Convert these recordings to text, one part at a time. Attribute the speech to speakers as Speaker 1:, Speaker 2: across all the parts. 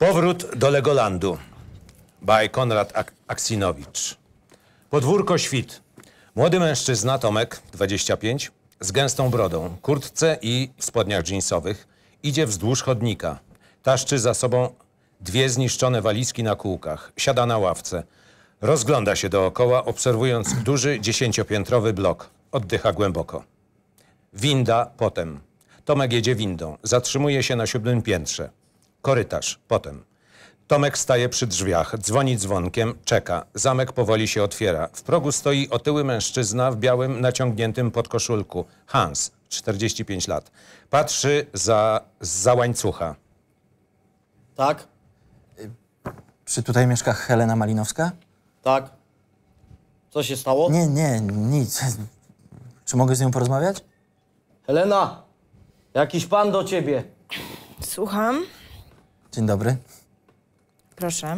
Speaker 1: Powrót do Legolandu by Konrad Ak Aksinowicz. Podwórko świt. Młody mężczyzna, Tomek, 25, z gęstą brodą, kurtce i spodniach dżinsowych, idzie wzdłuż chodnika. Taszczy za sobą dwie zniszczone walizki na kółkach. Siada na ławce. Rozgląda się dookoła, obserwując duży, dziesięciopiętrowy blok. Oddycha głęboko. Winda potem. Tomek jedzie windą. Zatrzymuje się na siódmym piętrze. Korytarz, potem. Tomek staje przy drzwiach, dzwoni dzwonkiem, czeka. Zamek powoli się otwiera. W progu stoi otyły mężczyzna w białym, naciągniętym podkoszulku. Hans, 45 lat. Patrzy za, za łańcucha. Tak?
Speaker 2: Czy tutaj mieszka Helena Malinowska?
Speaker 1: Tak.
Speaker 3: Co się stało?
Speaker 2: Nie, nie, nic. Czy mogę z nią porozmawiać?
Speaker 1: Helena! Jakiś pan do ciebie. Słucham? Dzień dobry. Proszę.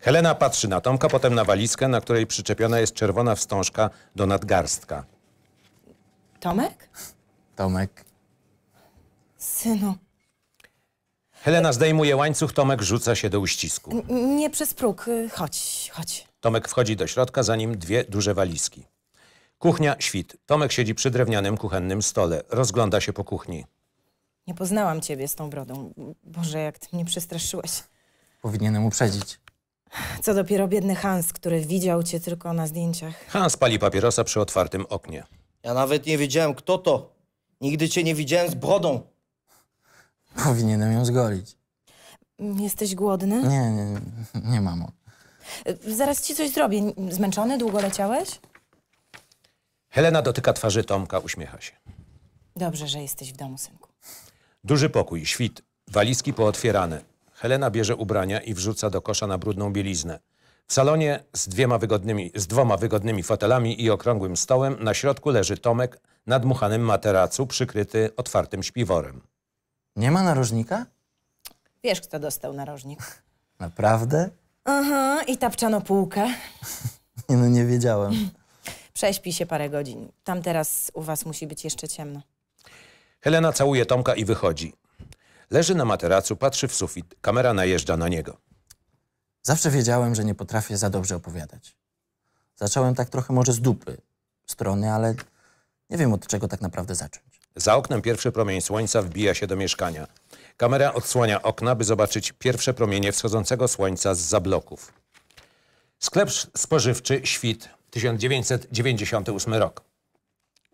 Speaker 1: Helena patrzy na Tomka, potem na walizkę, na której przyczepiona jest czerwona wstążka do nadgarstka. Tomek? Tomek. Synu. Helena zdejmuje łańcuch, Tomek rzuca się do uścisku.
Speaker 4: N nie przez próg. Chodź, chodź.
Speaker 1: Tomek wchodzi do środka, za nim dwie duże walizki. Kuchnia, świt. Tomek siedzi przy drewnianym kuchennym stole. Rozgląda się po kuchni.
Speaker 4: Nie poznałam ciebie z tą brodą. Boże, jak ty mnie przestraszyłeś.
Speaker 1: Powinienem uprzedzić.
Speaker 4: Co dopiero biedny Hans, który widział cię tylko na zdjęciach.
Speaker 1: Hans pali papierosa przy otwartym oknie. Ja nawet nie wiedziałem, kto to.
Speaker 3: Nigdy cię nie widziałem z brodą. Powinienem ją zgolić.
Speaker 4: Jesteś głodny?
Speaker 1: Nie, nie, nie mamo.
Speaker 4: Zaraz ci coś zrobię. Zmęczony? Długo leciałeś?
Speaker 1: Helena dotyka twarzy Tomka, uśmiecha się.
Speaker 4: Dobrze, że jesteś w domu, synku.
Speaker 1: Duży pokój, świt, walizki pootwierane. Helena bierze ubrania i wrzuca do kosza na brudną bieliznę. W salonie z, dwiema wygodnymi, z dwoma wygodnymi fotelami i okrągłym stołem na środku leży Tomek na dmuchanym materacu przykryty otwartym śpiworem.
Speaker 2: Nie ma narożnika?
Speaker 4: Wiesz, kto dostał narożnik.
Speaker 1: Naprawdę?
Speaker 4: Aha, i tapczano półkę.
Speaker 1: no nie wiedziałem.
Speaker 4: Prześpi się parę godzin. Tam teraz u was musi być jeszcze ciemno.
Speaker 1: Helena całuje Tomka i wychodzi. Leży na materacu, patrzy w sufit. Kamera najeżdża na niego.
Speaker 2: Zawsze wiedziałem, że nie potrafię za dobrze opowiadać. Zacząłem tak trochę może z dupy strony, ale nie wiem od czego tak naprawdę zacząć.
Speaker 1: Za oknem pierwszy promień słońca wbija się do mieszkania. Kamera odsłania okna, by zobaczyć pierwsze promienie wschodzącego słońca z zabloków. Sklep spożywczy Świt, 1998 rok.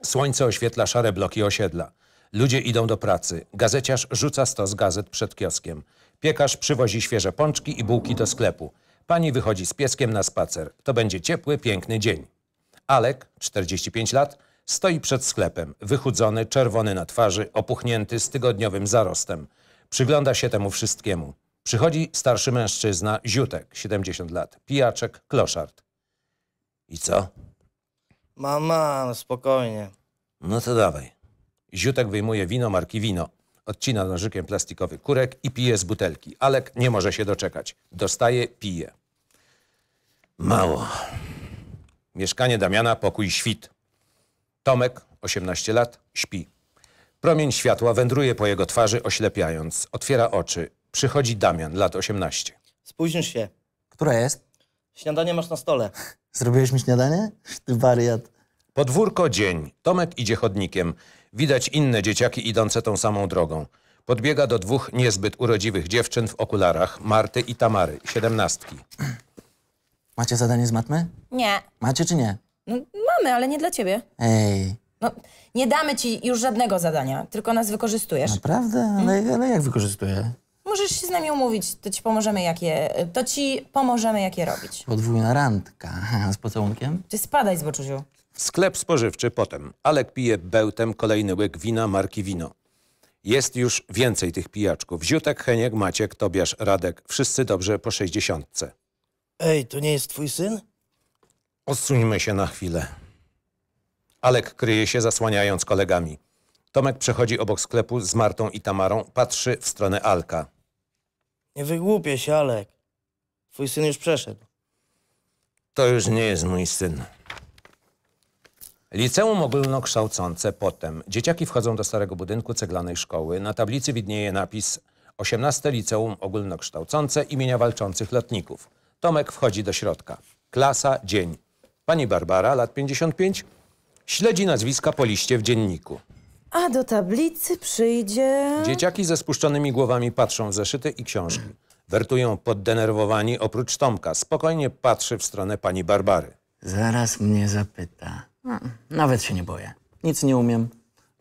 Speaker 1: Słońce oświetla szare bloki osiedla. Ludzie idą do pracy. Gazeciarz rzuca stos gazet przed kioskiem. Piekarz przywozi świeże pączki i bułki do sklepu. Pani wychodzi z pieskiem na spacer. To będzie ciepły, piękny dzień. Alek, 45 lat, stoi przed sklepem, wychudzony, czerwony na twarzy, opuchnięty z tygodniowym zarostem. Przygląda się temu wszystkiemu. Przychodzi starszy mężczyzna, Ziutek, 70 lat, pijaczek, kloszard. I co?
Speaker 3: Mama, spokojnie.
Speaker 1: No to dawaj. Ziutek wyjmuje wino marki wino. Odcina nożykiem plastikowy kurek i pije z butelki. Alek nie może się doczekać. Dostaje, pije. Mało. Mieszkanie Damiana, pokój świt. Tomek, 18 lat, śpi. Promień światła wędruje po jego twarzy, oślepiając. Otwiera oczy. Przychodzi Damian, lat 18.
Speaker 3: Spóźnisz się. Która jest? Śniadanie masz na stole.
Speaker 1: Zrobiłeś mi śniadanie? Ty wariat. Podwórko, dzień. Tomek idzie chodnikiem. Widać inne dzieciaki idące tą samą drogą. Podbiega do dwóch niezbyt urodziwych dziewczyn w okularach, Marty i Tamary, siedemnastki.
Speaker 2: Macie zadanie z matmy? Nie. Macie czy nie?
Speaker 4: No, mamy, ale nie dla ciebie. Ej. No, nie damy ci już żadnego zadania, tylko nas wykorzystujesz. Naprawdę?
Speaker 2: Ale, mhm. ale jak wykorzystuję?
Speaker 4: Możesz się z nami umówić, to ci pomożemy jak je, to ci pomożemy jak je robić.
Speaker 2: Podwójna randka,
Speaker 1: z pocałunkiem?
Speaker 4: Ty spadaj z boczuziu.
Speaker 1: Sklep spożywczy potem. Alek pije bełtem kolejny łyk wina marki Wino. Jest już więcej tych pijaczków. Ziutek, Heniek, Maciek, Tobiasz, Radek. Wszyscy dobrze po sześćdziesiątce.
Speaker 3: Ej, to nie jest twój syn?
Speaker 1: Odsuńmy się na chwilę. Alek kryje się, zasłaniając kolegami. Tomek przechodzi obok sklepu z Martą i Tamarą, patrzy w stronę Alka.
Speaker 3: Nie wygłupię się, Alek. Twój syn już przeszedł.
Speaker 1: To już nie jest mój syn. Liceum ogólnokształcące potem. Dzieciaki wchodzą do starego budynku ceglanej szkoły. Na tablicy widnieje napis 18 Liceum ogólnokształcące imienia walczących lotników. Tomek wchodzi do środka. Klasa, dzień. Pani Barbara, lat 55, śledzi nazwiska po liście w dzienniku.
Speaker 4: A do tablicy przyjdzie...
Speaker 1: Dzieciaki ze spuszczonymi głowami patrzą w zeszyty i książki. Wertują poddenerwowani oprócz Tomka. Spokojnie patrzy w stronę pani Barbary.
Speaker 2: Zaraz mnie zapyta. No, nawet się nie boję. Nic nie umiem.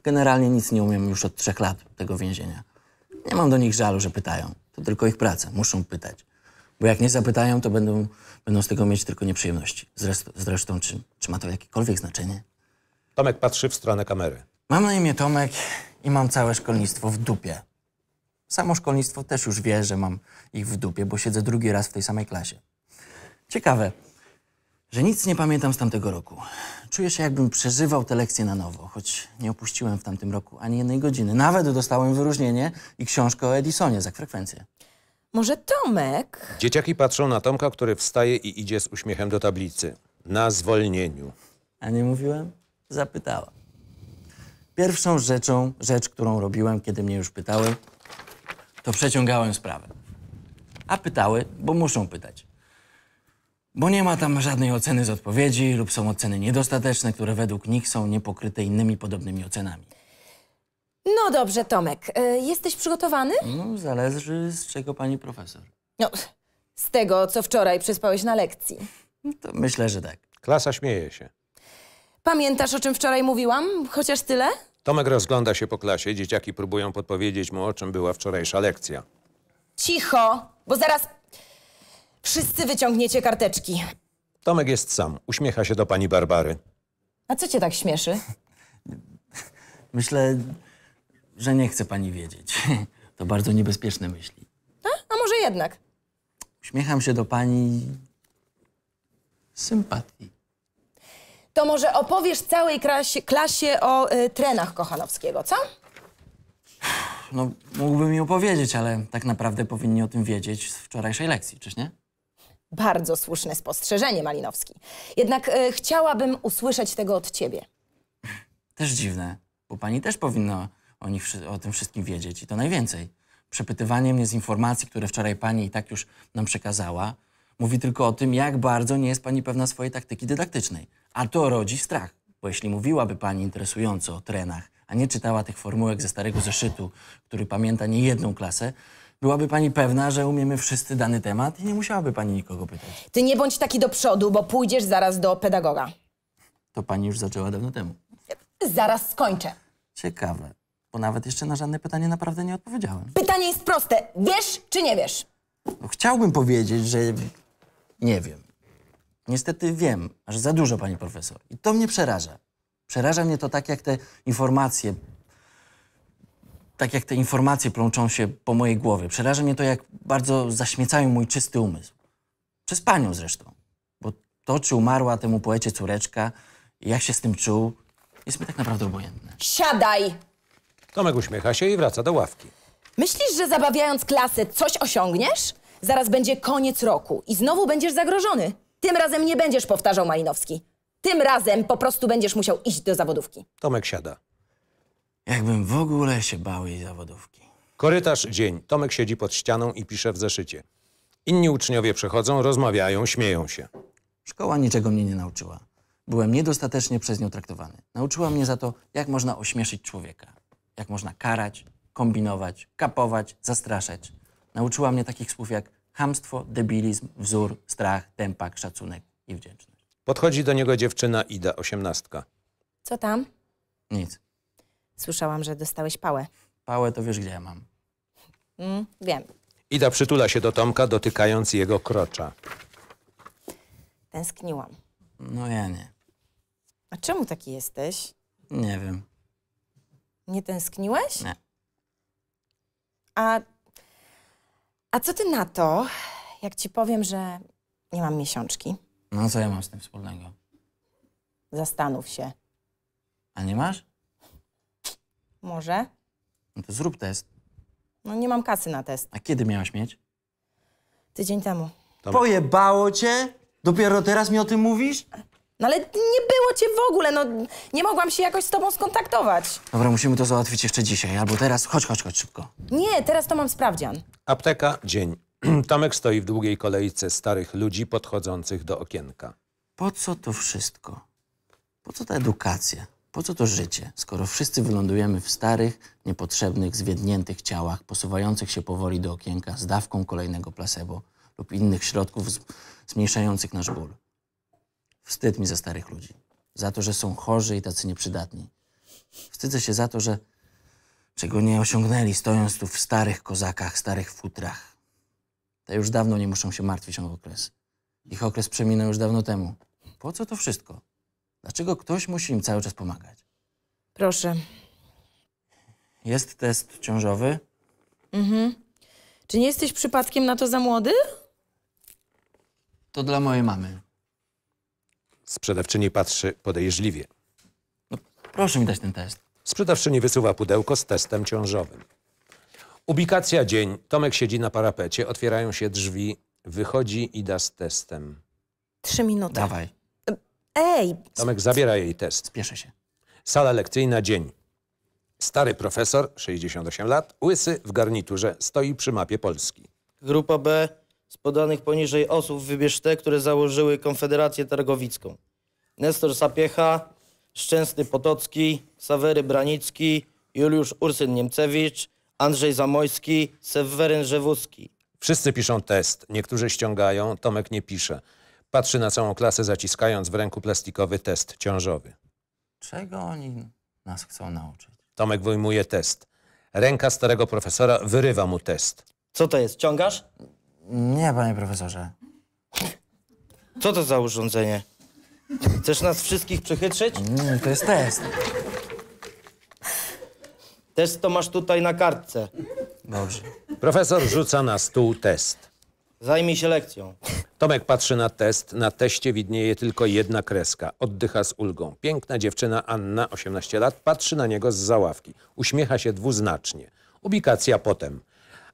Speaker 2: Generalnie nic nie umiem już od trzech lat tego więzienia. Nie mam do nich żalu, że pytają. To tylko ich praca. Muszą pytać. Bo jak nie zapytają, to będą, będą z tego mieć tylko nieprzyjemności. Zresztą, zresztą czy, czy
Speaker 1: ma to jakiekolwiek znaczenie? Tomek patrzy w stronę kamery.
Speaker 2: Mam na imię Tomek i mam całe szkolnictwo w dupie. Samo szkolnictwo też już wie, że mam ich w dupie, bo siedzę drugi raz w tej samej klasie. Ciekawe, że nic nie pamiętam z tamtego roku. Czuję się, jakbym przeżywał te lekcje na nowo, choć nie opuściłem w tamtym roku ani jednej godziny. Nawet dostałem wyróżnienie i książkę o Edisonie za frekwencję. Może
Speaker 4: Tomek?
Speaker 1: Dzieciaki patrzą na Tomka, który wstaje i idzie z uśmiechem do tablicy. Na zwolnieniu.
Speaker 2: A nie mówiłem?
Speaker 1: Zapytała.
Speaker 2: Pierwszą rzeczą, rzecz, którą robiłem, kiedy mnie już pytały, to przeciągałem sprawę. A pytały, bo muszą pytać bo nie ma tam żadnej oceny z odpowiedzi lub są oceny niedostateczne, które według nich są niepokryte innymi podobnymi ocenami.
Speaker 4: No dobrze, Tomek. Y, jesteś przygotowany?
Speaker 2: No, zależy z czego pani
Speaker 1: profesor.
Speaker 4: No, z tego, co wczoraj przespałeś na lekcji.
Speaker 1: to myślę, że tak. Klasa śmieje się.
Speaker 4: Pamiętasz, o czym wczoraj mówiłam? Chociaż tyle?
Speaker 1: Tomek rozgląda się po klasie. Dzieciaki próbują podpowiedzieć mu, o czym była wczorajsza lekcja.
Speaker 4: Cicho, bo zaraz Wszyscy wyciągniecie karteczki.
Speaker 1: Tomek jest sam. Uśmiecha się do pani Barbary.
Speaker 4: A co cię tak śmieszy?
Speaker 2: Myślę, że nie chce pani wiedzieć. To bardzo niebezpieczne myśli.
Speaker 4: A, a może jednak?
Speaker 2: Uśmiecham się do pani sympatii.
Speaker 4: To może opowiesz całej klasie, klasie o y, trenach Kochanowskiego, co?
Speaker 2: No, mógłbym mi opowiedzieć, ale tak naprawdę powinni o tym wiedzieć z wczorajszej lekcji, czyż nie?
Speaker 4: Bardzo słuszne spostrzeżenie, Malinowski. Jednak e, chciałabym usłyszeć tego od ciebie.
Speaker 2: Też dziwne, bo pani też powinna o, nich, o tym wszystkim wiedzieć i to najwięcej. Przepytywanie mnie z informacji, które wczoraj pani i tak już nam przekazała, mówi tylko o tym, jak bardzo nie jest pani pewna swojej taktyki dydaktycznej. A to rodzi strach, bo jeśli mówiłaby pani interesująco o trenach, a nie czytała tych formułek ze starego zeszytu, który pamięta nie jedną klasę, byłaby pani pewna, że umiemy wszyscy dany temat i nie musiałaby pani nikogo pytać.
Speaker 4: Ty nie bądź taki do przodu, bo pójdziesz zaraz do pedagoga.
Speaker 2: To pani już zaczęła dawno temu.
Speaker 4: Zaraz skończę.
Speaker 2: Ciekawe, bo nawet jeszcze na żadne pytanie naprawdę nie odpowiedziałem.
Speaker 4: Pytanie jest proste. Wiesz czy nie wiesz?
Speaker 2: No, chciałbym powiedzieć, że nie wiem. Niestety wiem, że za dużo pani profesor. I to mnie przeraża. Przeraża mnie to tak, jak te informacje tak jak te informacje plączą się po mojej głowie. Przeraża mnie to, jak bardzo zaśmiecają mój czysty umysł. Przez panią zresztą. Bo to, czy umarła temu poecie córeczka, jak się z tym czuł, jest mi tak naprawdę obojętne.
Speaker 4: Siadaj!
Speaker 1: Tomek uśmiecha się i wraca do ławki.
Speaker 4: Myślisz, że zabawiając klasę coś osiągniesz? Zaraz będzie koniec roku i znowu będziesz zagrożony. Tym razem nie będziesz powtarzał Malinowski. Tym razem po prostu będziesz musiał iść do zawodówki.
Speaker 1: Tomek siada. Jakbym w ogóle się bał jej zawodówki. Korytarz dzień. Tomek siedzi pod ścianą i pisze w zeszycie. Inni uczniowie przechodzą, rozmawiają, śmieją się.
Speaker 2: Szkoła niczego mnie nie nauczyła. Byłem niedostatecznie przez nią traktowany. Nauczyła mnie za to, jak można ośmieszyć człowieka. Jak można karać, kombinować, kapować, zastraszać. Nauczyła mnie takich słów jak hamstwo,
Speaker 1: debilizm, wzór, strach, tempak, szacunek i wdzięczność. Podchodzi do niego dziewczyna Ida, osiemnastka. Co tam? Nic.
Speaker 4: Słyszałam, że dostałeś pałę.
Speaker 1: Pałę to wiesz, gdzie ja mam.
Speaker 4: Mm, wiem.
Speaker 1: Ida przytula się do Tomka, dotykając jego krocza.
Speaker 4: Tęskniłam. No ja nie. A czemu taki jesteś? Nie wiem. Nie tęskniłeś? Nie. A, a co ty na to, jak ci powiem, że nie mam miesiączki?
Speaker 2: No co ja mam z tym wspólnego?
Speaker 4: Zastanów się. A nie masz? Może.
Speaker 2: No to zrób test.
Speaker 4: No nie mam kasy na test.
Speaker 2: A kiedy miałaś mieć? Tydzień temu. Dobra. Pojebało cię? Dopiero teraz mi o tym mówisz?
Speaker 4: No ale nie było cię w ogóle, no nie mogłam się jakoś z tobą skontaktować.
Speaker 2: Dobra, musimy to załatwić jeszcze dzisiaj, albo teraz. Chodź, chodź, chodź, szybko.
Speaker 4: Nie, teraz to mam sprawdzian.
Speaker 1: Apteka, dzień. Tomek stoi w długiej kolejce starych ludzi podchodzących do okienka.
Speaker 4: Po co
Speaker 2: to wszystko? Po co ta edukacja? Po co to życie, skoro wszyscy wylądujemy w starych, niepotrzebnych, zwiedniętych ciałach, posuwających się powoli do okienka z dawką kolejnego placebo lub innych środków zmniejszających nasz ból? Wstyd mi za starych ludzi, za to, że są chorzy i tacy nieprzydatni. Wstydzę się za to, że czego nie osiągnęli, stojąc tu w starych kozakach, starych futrach. Te już dawno nie muszą się martwić o okres. Ich okres przeminął już dawno temu. Po co to wszystko? Dlaczego ktoś musi im cały czas pomagać? Proszę. Jest test ciążowy?
Speaker 4: Mhm. Czy nie jesteś przypadkiem na to za młody?
Speaker 1: To dla mojej mamy. Sprzedawczyni patrzy podejrzliwie.
Speaker 2: No, proszę mi dać
Speaker 1: ten test. Sprzedawczyni wysuwa pudełko z testem ciążowym. Ubikacja dzień. Tomek siedzi na parapecie. Otwierają się drzwi. Wychodzi Ida z testem.
Speaker 4: Trzy minuty. Dawaj. Ej!
Speaker 1: Tomek zabiera jej test. Spieszę się. Sala lekcyjna, dzień. Stary profesor, 68 lat, łysy w garniturze, stoi przy mapie Polski. Grupa B. Z podanych poniżej osób wybierz te, które założyły Konfederację Targowicką.
Speaker 3: Nestor Sapiecha, Szczęsny Potocki, Sawery Branicki,
Speaker 1: Juliusz Ursyn Niemcewicz, Andrzej Zamojski, Seweryn Żewuski. Wszyscy piszą test, niektórzy ściągają, Tomek nie pisze. Patrzy na całą klasę, zaciskając w ręku plastikowy test ciążowy.
Speaker 2: Czego oni nas chcą nauczyć?
Speaker 1: Tomek wyjmuje test. Ręka starego profesora wyrywa mu test. Co to jest? Ciągasz?
Speaker 2: Nie, panie profesorze.
Speaker 1: Co to za urządzenie?
Speaker 3: Chcesz nas wszystkich przychytrzyć? Nie, to jest test. Test to masz tutaj na kartce.
Speaker 1: Dobrze. Profesor rzuca na stół test.
Speaker 3: Zajmij się lekcją.
Speaker 1: Tomek patrzy na test. Na teście widnieje tylko jedna kreska. Oddycha z ulgą. Piękna dziewczyna Anna, 18 lat, patrzy na niego z załawki. Uśmiecha się dwuznacznie. Ubikacja potem.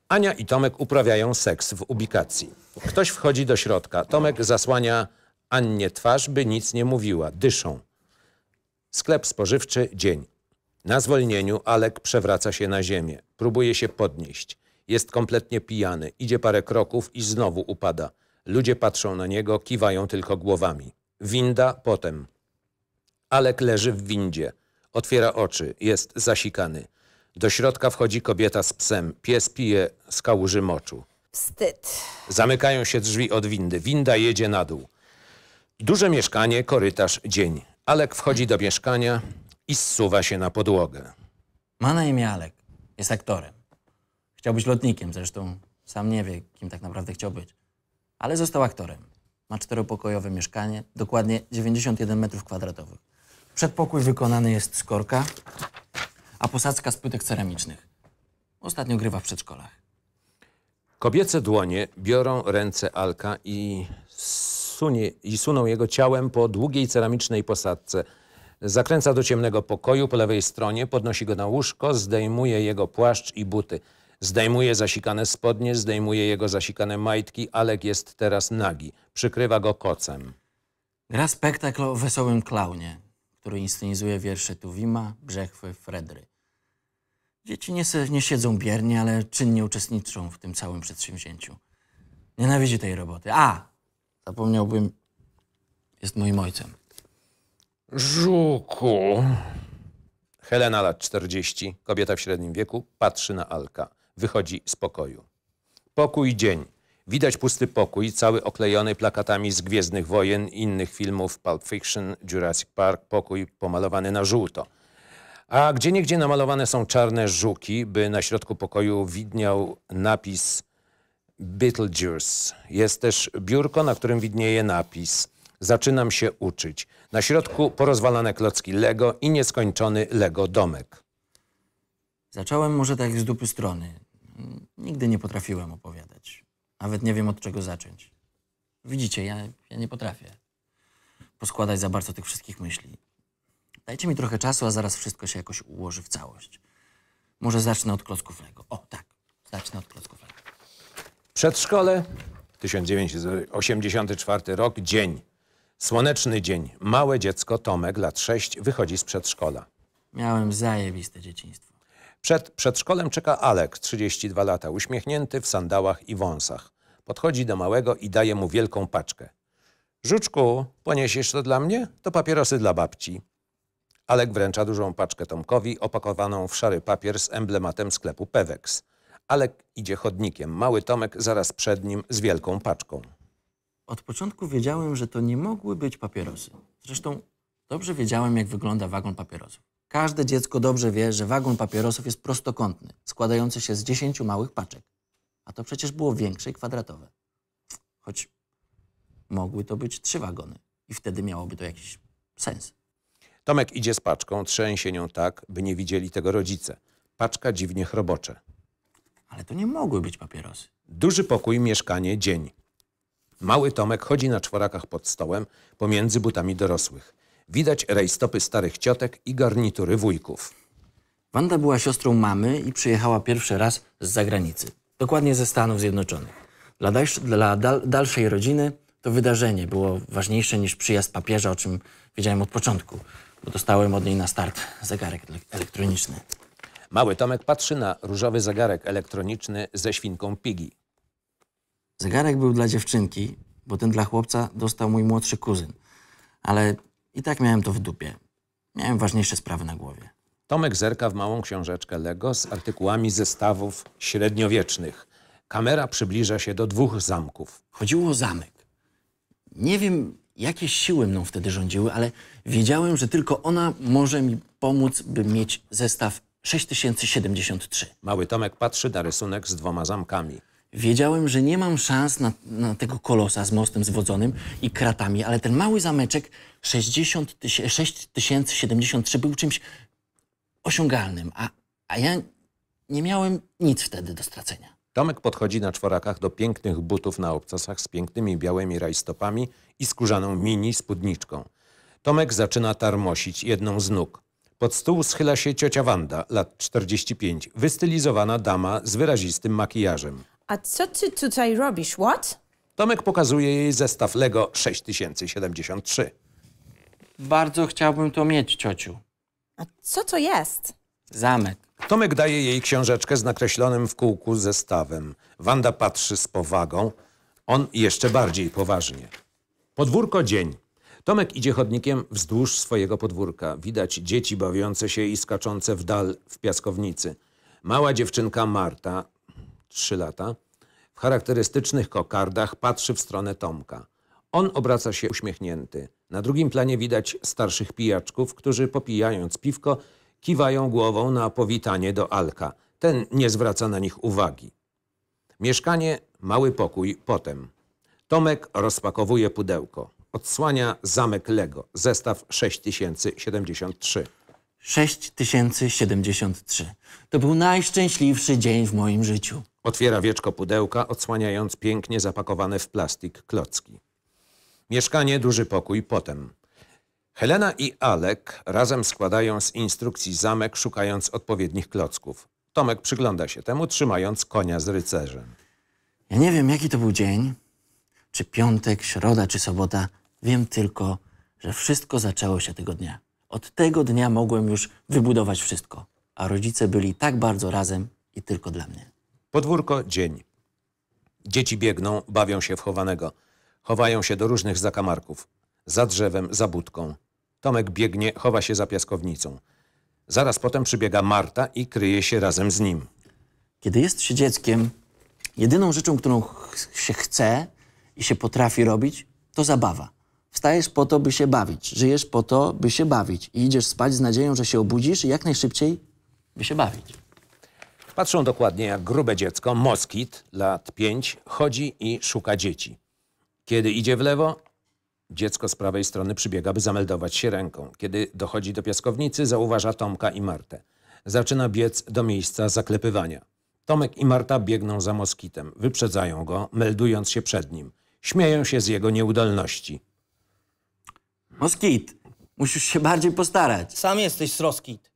Speaker 1: Ania i Tomek uprawiają seks w ubikacji. Ktoś wchodzi do środka. Tomek zasłania Annie twarz, by nic nie mówiła. Dyszą. Sklep spożywczy, dzień. Na zwolnieniu Alek przewraca się na ziemię. Próbuje się podnieść. Jest kompletnie pijany, idzie parę kroków i znowu upada. Ludzie patrzą na niego, kiwają tylko głowami. Winda potem. Alek leży w windzie. Otwiera oczy, jest zasikany. Do środka wchodzi kobieta z psem. Pies pije z kałuży moczu. Wstyd. Zamykają się drzwi od windy. Winda jedzie na dół. Duże mieszkanie, korytarz, dzień. Alek wchodzi do mieszkania i zsuwa się na podłogę.
Speaker 2: Ma na imię Alek. Jest aktorem. Chciał być lotnikiem, zresztą sam nie wie, kim tak naprawdę chciał być. Ale został aktorem. Ma czteropokojowe mieszkanie, dokładnie 91 metrów kwadratowych. Przedpokój wykonany jest z korka, a
Speaker 1: posadzka z płytek ceramicznych. Ostatnio grywa w przedszkolach. Kobiece dłonie biorą ręce Alka i, sunie, i suną jego ciałem po długiej ceramicznej posadce. Zakręca do ciemnego pokoju po lewej stronie, podnosi go na łóżko, zdejmuje jego płaszcz i buty. Zdejmuje zasikane spodnie, zdejmuje jego zasikane majtki. Alek jest teraz nagi. Przykrywa go kocem.
Speaker 2: Gra spektakl o wesołym klaunie, który inscenizuje wiersze Tuwima,
Speaker 1: Brzechwy, Fredry.
Speaker 2: Dzieci nie, nie siedzą biernie, ale czynnie uczestniczą w tym całym przedsięwzięciu. Nienawidzi tej roboty. A! Zapomniałbym, jest moim ojcem.
Speaker 1: Żuku! Helena, lat 40, kobieta w średnim wieku, patrzy na Alka wychodzi z pokoju. Pokój dzień. Widać pusty pokój, cały oklejony plakatami z Gwiezdnych Wojen, innych filmów, Pulp Fiction, Jurassic Park, pokój pomalowany na żółto. A niegdzie namalowane są czarne żuki, by na środku pokoju widniał napis Beetlejuice. Jest też biurko, na którym widnieje napis Zaczynam się uczyć. Na środku porozwalane klocki Lego i nieskończony Lego domek.
Speaker 2: Zacząłem może tak z dupy strony. Nigdy nie potrafiłem opowiadać. Nawet nie wiem od czego zacząć. Widzicie, ja, ja nie potrafię poskładać za bardzo tych wszystkich myśli. Dajcie mi trochę czasu, a zaraz wszystko się jakoś ułoży w całość. Może zacznę od klocków Lego. O, tak, zacznę od klocków Lego.
Speaker 1: Przedszkole, 1984 rok, dzień. Słoneczny dzień. Małe dziecko, Tomek, lat 6, wychodzi z przedszkola. Miałem zajebiste dzieciństwo. Przed przedszkolem czeka Alek, 32 lata, uśmiechnięty w sandałach i wąsach. Podchodzi do małego i daje mu wielką paczkę. Żuczku, poniesiesz to dla mnie? To papierosy dla babci. Alek wręcza dużą paczkę Tomkowi, opakowaną w szary papier z emblematem sklepu Pewex. Alek idzie chodnikiem, mały Tomek zaraz przed nim z wielką paczką.
Speaker 2: Od początku wiedziałem, że to nie mogły być papierosy. Zresztą dobrze wiedziałem, jak wygląda wagon papierosów. Każde dziecko dobrze wie, że wagon papierosów jest prostokątny, składający się z dziesięciu małych paczek. A to przecież było większe i kwadratowe. Choć mogły to być trzy wagony i wtedy miałoby to
Speaker 1: jakiś sens. Tomek idzie z paczką, trzęsie nią tak, by nie widzieli tego rodzice. Paczka dziwnie chrobocze. Ale to nie mogły być papierosy. Duży pokój, mieszkanie, dzień. Mały Tomek chodzi na czworakach pod stołem, pomiędzy butami dorosłych. Widać rejstopy starych ciotek i garnitury wujków. Wanda
Speaker 2: była siostrą mamy i przyjechała pierwszy raz z zagranicy, dokładnie ze Stanów Zjednoczonych. Dla, dla dal dalszej rodziny to wydarzenie było ważniejsze niż przyjazd papieża, o czym wiedziałem od początku, bo dostałem od niej na start zegarek elektroniczny.
Speaker 1: Mały Tomek patrzy na różowy zegarek elektroniczny ze świnką Pigi.
Speaker 2: Zegarek był dla dziewczynki, bo ten dla chłopca dostał mój młodszy kuzyn. Ale i tak miałem to w dupie. Miałem ważniejsze sprawy na głowie.
Speaker 1: Tomek zerka w małą książeczkę Lego z artykułami zestawów średniowiecznych. Kamera przybliża się do dwóch zamków. Chodziło o zamek. Nie wiem, jakie siły mną wtedy rządziły,
Speaker 2: ale wiedziałem, że tylko ona może mi pomóc, by mieć zestaw
Speaker 1: 6073. Mały Tomek patrzy na rysunek z dwoma zamkami.
Speaker 2: Wiedziałem, że nie mam szans na, na, tego kolosa z mostem zwodzonym i kratami, ale ten mały zameczek 6073 był czymś osiągalnym, a, a ja nie miałem nic wtedy do stracenia.
Speaker 1: Tomek podchodzi na czworakach do pięknych butów na obcasach z pięknymi białymi rajstopami i skórzaną mini spódniczką. Tomek zaczyna tarmosić jedną z nóg. Pod stół schyla się ciocia Wanda, lat 45, wystylizowana dama z wyrazistym makijażem.
Speaker 4: A co ty tutaj
Speaker 1: robisz, what? Tomek pokazuje jej zestaw Lego 6073. Bardzo chciałbym to mieć, ciociu.
Speaker 4: A co to jest?
Speaker 1: Zamek. Tomek daje jej książeczkę z nakreślonym w kółku zestawem. Wanda patrzy z powagą, on jeszcze bardziej poważnie. Podwórko dzień. Tomek idzie chodnikiem wzdłuż swojego podwórka. Widać dzieci bawiące się i skaczące w dal w piaskownicy. Mała dziewczynka Marta, trzy lata, charakterystycznych kokardach patrzy w stronę Tomka. On obraca się uśmiechnięty. Na drugim planie widać starszych pijaczków, którzy popijając piwko kiwają głową na powitanie do Alka. Ten nie zwraca na nich uwagi. Mieszkanie, mały pokój, potem. Tomek rozpakowuje pudełko. Odsłania zamek Lego, zestaw 6073.
Speaker 2: 6073. To był najszczęśliwszy dzień w moim życiu.
Speaker 1: Otwiera wieczko pudełka, odsłaniając pięknie zapakowane w plastik klocki. Mieszkanie, duży pokój, potem. Helena i Alek razem składają z instrukcji zamek, szukając odpowiednich klocków. Tomek przygląda się temu, trzymając konia z rycerzem. Ja nie wiem,
Speaker 2: jaki to był dzień, czy piątek, środa, czy sobota. Wiem tylko, że wszystko zaczęło się tego dnia. Od tego dnia mogłem już wybudować wszystko, a rodzice byli tak bardzo razem i tylko dla mnie.
Speaker 1: Podwórko, dzień. Dzieci biegną, bawią się w chowanego. Chowają się do różnych zakamarków. Za drzewem, za budką. Tomek biegnie, chowa się za piaskownicą. Zaraz potem przybiega Marta i kryje się razem z nim.
Speaker 2: Kiedy jest się dzieckiem, jedyną rzeczą, którą się chce i się potrafi robić, to zabawa. Wstajesz po to, by się bawić. Żyjesz po to, by się bawić. I idziesz spać z nadzieją, że się obudzisz i jak najszybciej by się
Speaker 1: bawić. Patrzą dokładnie, jak grube dziecko, moskit, lat 5, chodzi i szuka dzieci. Kiedy idzie w lewo, dziecko z prawej strony przybiega, by zameldować się ręką. Kiedy dochodzi do piaskownicy, zauważa Tomka i Martę. Zaczyna biec do miejsca zaklepywania. Tomek i Marta biegną za moskitem, wyprzedzają go, meldując się przed nim. Śmieją się z jego nieudolności. No skit. Musisz się bardziej postarać. Sam jesteś sroskit.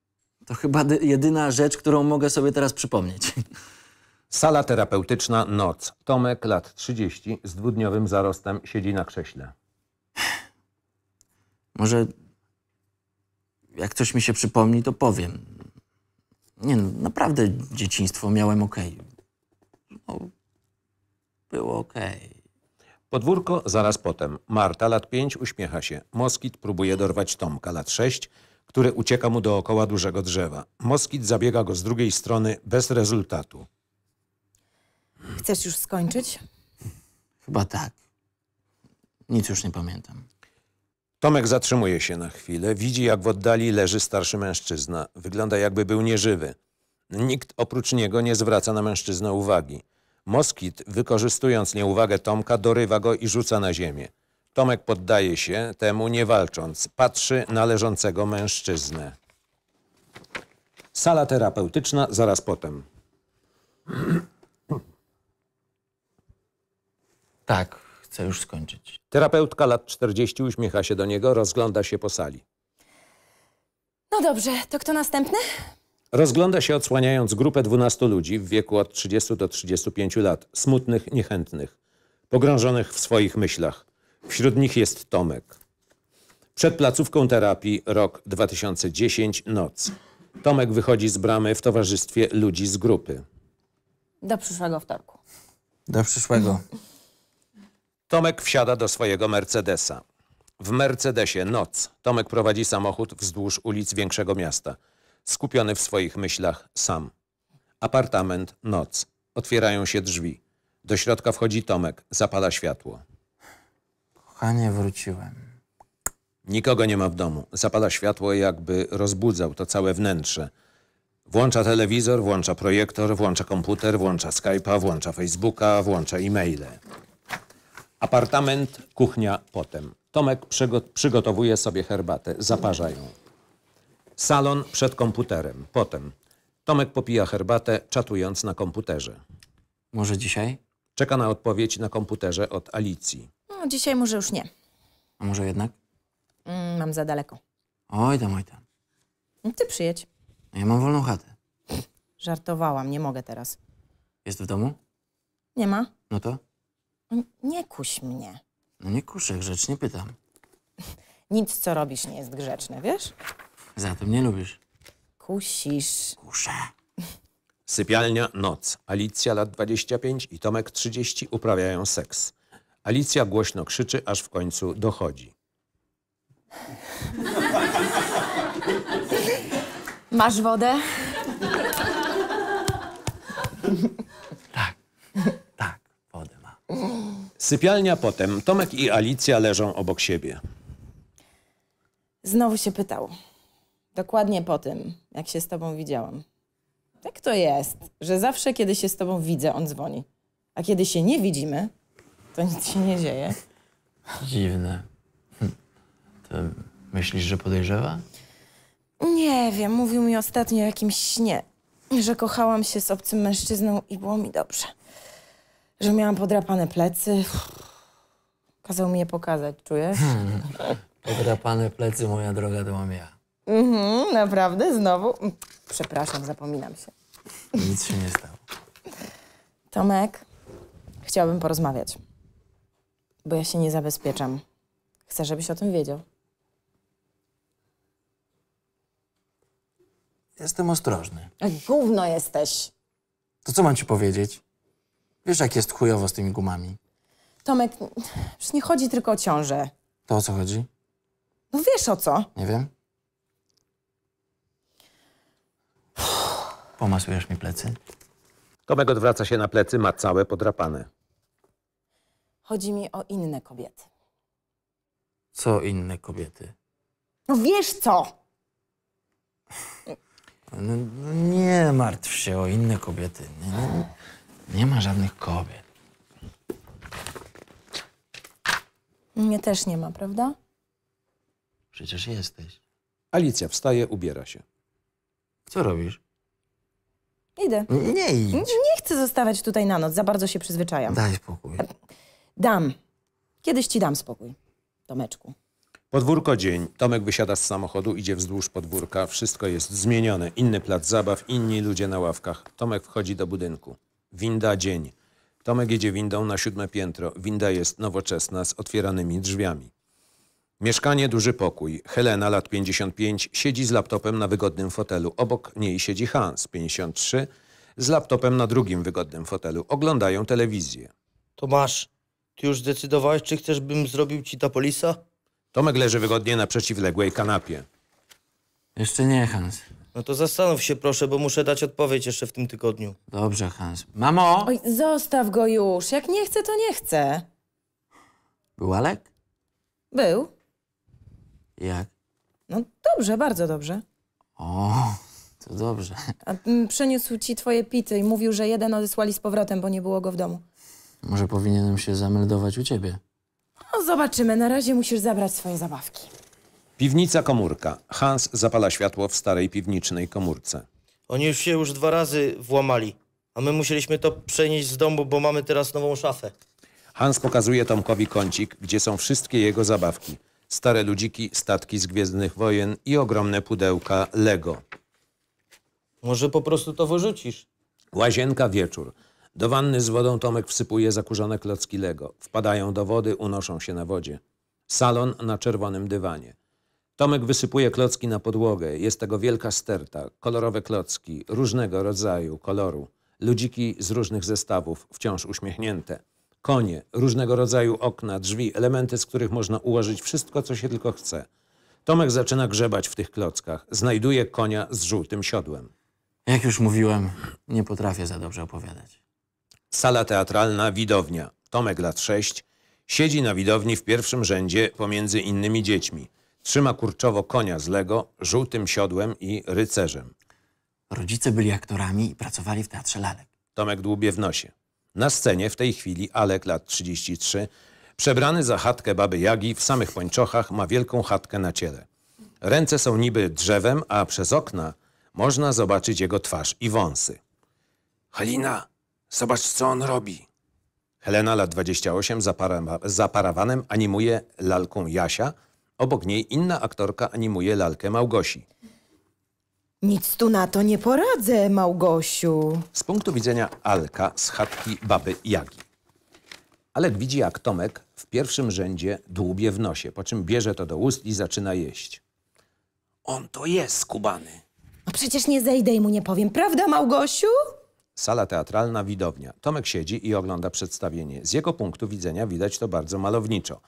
Speaker 1: To chyba jedyna rzecz, którą mogę sobie teraz przypomnieć. Sala terapeutyczna Noc. Tomek, lat 30, z dwudniowym zarostem, siedzi na krześle. Może jak coś mi się przypomni, to powiem.
Speaker 2: Nie no, naprawdę dzieciństwo miałem ok. No, było
Speaker 1: okej. Okay. Podwórko zaraz potem. Marta, lat pięć, uśmiecha się. Moskit próbuje dorwać Tomka, lat sześć, który ucieka mu dookoła dużego drzewa. Moskit zabiega go z drugiej strony bez rezultatu.
Speaker 4: Chcesz już skończyć?
Speaker 1: Chyba tak. Nic już nie pamiętam. Tomek zatrzymuje się na chwilę. Widzi, jak w oddali leży starszy mężczyzna. Wygląda, jakby był nieżywy. Nikt oprócz niego nie zwraca na mężczyznę uwagi. Moskit, wykorzystując nieuwagę Tomka, dorywa go i rzuca na ziemię. Tomek poddaje się, temu nie walcząc. Patrzy na leżącego mężczyznę. Sala terapeutyczna zaraz potem. Tak, chcę już skończyć. Terapeutka lat 40 uśmiecha się do niego, rozgląda się po sali.
Speaker 4: No dobrze, to kto następny?
Speaker 1: Rozgląda się odsłaniając grupę 12 ludzi w wieku od 30 do 35 lat, smutnych, niechętnych, pogrążonych w swoich myślach. Wśród nich jest Tomek. Przed placówką terapii rok 2010, noc. Tomek wychodzi z bramy w towarzystwie ludzi z grupy.
Speaker 4: Do przyszłego wtorku.
Speaker 2: Do przyszłego.
Speaker 1: Tomek wsiada do swojego Mercedesa. W Mercedesie noc. Tomek prowadzi samochód wzdłuż ulic większego miasta – skupiony w swoich myślach sam. Apartament, noc. Otwierają się drzwi. Do środka wchodzi Tomek, zapada światło.
Speaker 2: Kochanie, wróciłem.
Speaker 1: Nikogo nie ma w domu. Zapada światło, jakby rozbudzał to całe wnętrze. Włącza telewizor, włącza projektor, włącza komputer, włącza Skype'a, włącza Facebooka, włącza e-maile. Apartament, kuchnia, potem. Tomek przygotowuje sobie herbatę. Zaparza ją. Salon przed komputerem. Potem Tomek popija herbatę, czatując na komputerze. Może dzisiaj? Czeka na odpowiedź na komputerze od Alicji.
Speaker 4: No, dzisiaj może już nie. A może jednak? Mm, mam za daleko.
Speaker 1: Oj tam, oj tam.
Speaker 4: No, ty przyjedź.
Speaker 1: Ja mam wolną chatę.
Speaker 4: Żartowałam, nie mogę teraz. Jest w domu? Nie ma. No to? Mm, nie kuś mnie.
Speaker 2: No nie kuszę, grzecznie pytam.
Speaker 4: Nic, co robisz, nie jest grzeczne, wiesz?
Speaker 1: Zatem nie lubisz.
Speaker 4: Kusisz. Kuszę.
Speaker 1: Sypialnia noc. Alicja lat 25 i Tomek 30 uprawiają seks. Alicja głośno krzyczy, aż w końcu dochodzi.
Speaker 4: Masz wodę?
Speaker 3: Tak, tak, wodę ma.
Speaker 1: Sypialnia potem. Tomek i Alicja leżą obok siebie.
Speaker 4: Znowu się pytał dokładnie po tym, jak się z tobą widziałam. Tak to jest, że zawsze, kiedy się z tobą widzę, on dzwoni. A kiedy się nie widzimy, to nic się nie dzieje.
Speaker 2: Dziwne. Hm. To myślisz, że podejrzewa?
Speaker 4: Nie wiem, mówił mi ostatnio o jakimś śnie, że kochałam się z obcym mężczyzną i było mi dobrze. Że miałam podrapane plecy. Kazał mi je pokazać, czujesz?
Speaker 2: Hm. Podrapane plecy, moja droga, to mam ja.
Speaker 4: Mhm, naprawdę? Znowu? Mm, przepraszam, zapominam się. Nic się nie stało. Tomek, chciałabym porozmawiać. Bo ja się nie zabezpieczam. Chcę, żebyś o tym wiedział.
Speaker 2: Jestem ostrożny.
Speaker 4: A Gówno jesteś.
Speaker 2: To co mam ci powiedzieć? Wiesz, jak jest chujowo z tymi gumami.
Speaker 4: Tomek, przecież nie chodzi tylko o ciążę.
Speaker 2: To o co chodzi?
Speaker 4: No wiesz o co?
Speaker 1: Nie wiem. Pomasujesz mi plecy? Tomek odwraca się na plecy, ma całe podrapane.
Speaker 4: Chodzi mi o inne kobiety.
Speaker 1: Co inne kobiety?
Speaker 4: No wiesz co? No,
Speaker 2: no nie martw się o inne kobiety. Nie, nie ma żadnych kobiet.
Speaker 4: Mnie też nie ma, prawda?
Speaker 1: Przecież jesteś. Alicja wstaje, ubiera się. Co robisz?
Speaker 4: Idę. Nie idź. Nie, chcę zostawać tutaj na noc, za bardzo się przyzwyczajam. Daj spokój. Dam. Kiedyś ci dam spokój, Tomeczku.
Speaker 1: Podwórko dzień. Tomek wysiada z samochodu, idzie wzdłuż podwórka. Wszystko jest zmienione. Inny plac zabaw, inni ludzie na ławkach. Tomek wchodzi do budynku. Winda dzień. Tomek jedzie windą na siódme piętro. Winda jest nowoczesna z otwieranymi drzwiami. Mieszkanie, duży pokój. Helena, lat 55, siedzi z laptopem na wygodnym fotelu. Obok niej siedzi Hans, 53, z laptopem na drugim wygodnym fotelu. Oglądają telewizję. Tomasz, ty już zdecydowałeś, czy chcesz, bym zrobił ci ta polisa? Tomek leży wygodnie na
Speaker 3: przeciwległej kanapie. Jeszcze nie, Hans. No to zastanów się proszę, bo muszę dać odpowiedź jeszcze w tym tygodniu. Dobrze, Hans.
Speaker 4: Mamo! Oj, zostaw go już. Jak nie chce, to nie chce. Był Alek? Był. Jak? No dobrze, bardzo dobrze. O, to dobrze. A mm, ci twoje pity i mówił, że jeden odesłali z powrotem, bo nie było go w domu. Może powinienem
Speaker 1: się zameldować u ciebie?
Speaker 4: No zobaczymy, na razie musisz zabrać swoje zabawki.
Speaker 1: Piwnica komórka. Hans zapala światło w starej piwnicznej komórce. Oni już się już
Speaker 3: dwa razy włamali, a my musieliśmy to przenieść z domu, bo mamy teraz nową szafę.
Speaker 1: Hans pokazuje Tomkowi kącik, gdzie są wszystkie jego zabawki stare ludziki, statki z Gwiezdnych Wojen i ogromne pudełka Lego. Może po prostu to wyrzucisz? Łazienka wieczór. Do wanny z wodą Tomek wsypuje zakurzone klocki Lego. Wpadają do wody, unoszą się na wodzie. Salon na czerwonym dywanie. Tomek wysypuje klocki na podłogę. Jest tego wielka sterta. Kolorowe klocki, różnego rodzaju, koloru. Ludziki z różnych zestawów, wciąż uśmiechnięte konie, różnego rodzaju okna, drzwi, elementy, z których można ułożyć wszystko, co się tylko chce. Tomek zaczyna grzebać w tych klockach. Znajduje konia z żółtym siodłem.
Speaker 2: Jak już mówiłem, nie potrafię
Speaker 1: za dobrze opowiadać. Sala teatralna, widownia. Tomek lat sześć. Siedzi na widowni w pierwszym rzędzie pomiędzy innymi dziećmi. Trzyma kurczowo konia z Lego, żółtym siodłem i rycerzem.
Speaker 2: Rodzice byli aktorami i pracowali w teatrze lalek.
Speaker 1: Tomek dłubie w nosie. Na scenie w tej chwili Alek, lat 33, przebrany za chatkę baby Jagi w samych pończochach, ma wielką chatkę na ciele. Ręce są niby drzewem, a przez okna można zobaczyć jego twarz i wąsy. Halina, zobacz co on robi. Helena, lat 28, za, para, za parawanem animuje lalką Jasia, obok niej inna aktorka animuje lalkę Małgosi.
Speaker 4: Nic tu na to nie poradzę,
Speaker 1: Małgosiu. Z punktu widzenia Alka z chatki baby Jagi. Alek widzi, jak Tomek w pierwszym rzędzie dłubie w nosie, po czym bierze to do ust i zaczyna jeść. On to jest Kubany.
Speaker 4: No przecież nie zejdę i mu nie powiem, prawda, Małgosiu?
Speaker 1: Sala teatralna, widownia. Tomek siedzi i ogląda przedstawienie. Z jego punktu widzenia widać to bardzo malowniczo.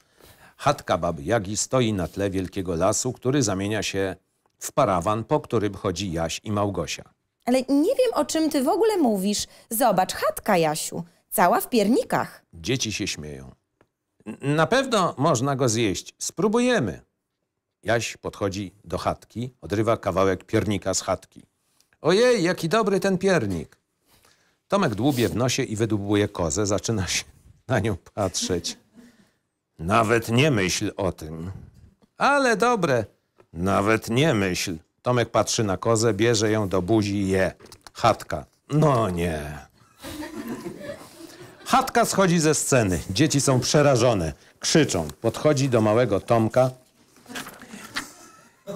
Speaker 1: Chatka baby Jagi stoi na tle wielkiego lasu, który zamienia się w parawan, po którym chodzi Jaś i Małgosia.
Speaker 4: Ale nie wiem, o czym ty w ogóle mówisz. Zobacz, chatka, Jasiu. Cała w piernikach.
Speaker 1: Dzieci się śmieją. Na pewno można go zjeść. Spróbujemy. Jaś podchodzi do chatki, odrywa kawałek piernika z chatki. Ojej, jaki dobry ten piernik. Tomek dłubie w nosie i wydłubuje kozę. Zaczyna się na nią patrzeć. Nawet nie myśl o tym. Ale dobre, nawet nie myśl. Tomek patrzy na kozę, bierze ją do buzi i je. Chatka. No nie. Chatka schodzi ze sceny. Dzieci są przerażone. Krzyczą. Podchodzi do małego Tomka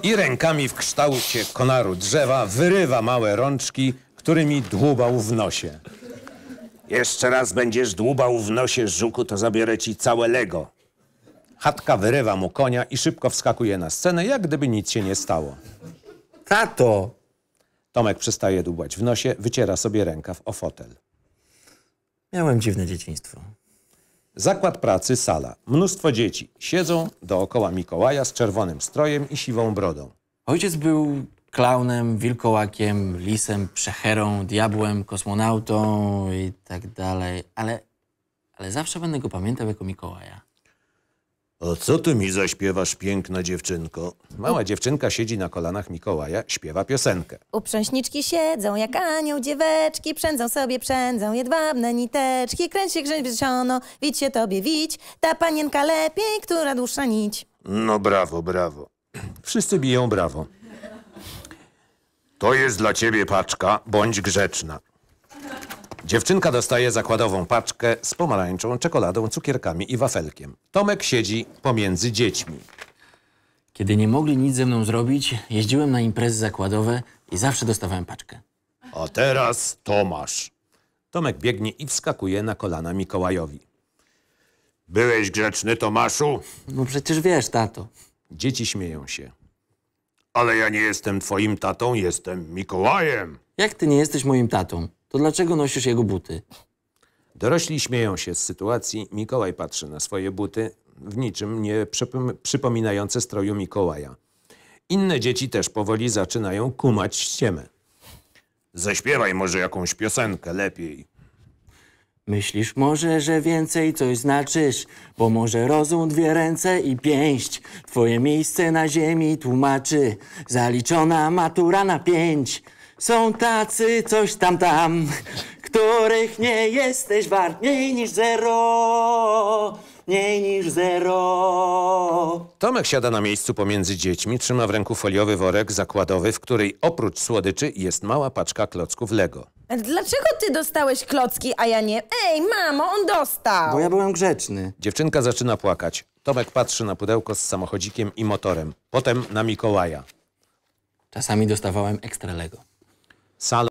Speaker 1: i rękami w kształcie konaru drzewa wyrywa małe rączki, którymi dłubał w nosie. Jeszcze raz będziesz dłubał w nosie, żuku, to zabiorę ci całe Lego. Chatka wyrywa mu konia i szybko wskakuje na scenę, jak gdyby nic się nie stało. Tato! Tomek przestaje dubłać w nosie, wyciera sobie rękaw o fotel.
Speaker 2: Miałem dziwne dzieciństwo.
Speaker 1: Zakład pracy, sala. Mnóstwo dzieci. Siedzą dookoła Mikołaja z czerwonym strojem i siwą brodą. Ojciec był klaunem, wilkołakiem, lisem, przecherą,
Speaker 2: diabłem, kosmonautą i tak dalej, ale, ale zawsze będę go
Speaker 1: pamiętał jako Mikołaja. O co ty mi zaśpiewasz, piękna dziewczynko? Mała dziewczynka siedzi na kolanach Mikołaja, śpiewa piosenkę.
Speaker 4: Uprząśniczki siedzą jak anioł dzieweczki, przędzą sobie, przędzą jedwabne niteczki, kręć się grzęziono, widź się tobie widź, ta panienka lepiej, która dłuższa nić.
Speaker 1: No brawo, brawo. Wszyscy biją brawo. To jest dla ciebie paczka, bądź grzeczna. Dziewczynka dostaje zakładową paczkę z pomarańczą, czekoladą, cukierkami i wafelkiem. Tomek siedzi pomiędzy dziećmi. Kiedy nie
Speaker 2: mogli nic ze mną zrobić, jeździłem na imprezy zakładowe i zawsze dostawałem paczkę.
Speaker 1: A teraz Tomasz. Tomek biegnie i wskakuje na kolana Mikołajowi. Byłeś grzeczny, Tomaszu?
Speaker 2: No przecież wiesz, tato. Dzieci śmieją się.
Speaker 1: Ale ja nie jestem twoim tatą, jestem Mikołajem.
Speaker 2: Jak ty nie jesteś moim tatą?
Speaker 1: to dlaczego nosisz jego buty? Dorośli śmieją się z sytuacji. Mikołaj patrzy na swoje buty, w niczym nie przypominające stroju Mikołaja. Inne dzieci też powoli zaczynają kumać ściemę. Zaśpiewaj może jakąś piosenkę lepiej. Myślisz może, że więcej coś
Speaker 2: znaczysz, bo może rozum dwie ręce i pięść twoje miejsce na ziemi tłumaczy. Zaliczona matura na pięć. Są tacy coś tam tam, których nie jesteś wart mniej niż zero. Mniej niż zero.
Speaker 1: Tomek siada na miejscu pomiędzy dziećmi, trzyma w ręku foliowy worek zakładowy, w której oprócz słodyczy jest mała paczka klocków Lego.
Speaker 4: Dlaczego ty dostałeś klocki, a ja nie? Ej, mamo, on dostał! Bo
Speaker 1: ja byłem grzeczny. Dziewczynka zaczyna płakać. Tomek patrzy na pudełko z samochodzikiem i motorem. Potem na Mikołaja.
Speaker 2: Czasami dostawałem ekstra Lego. Solid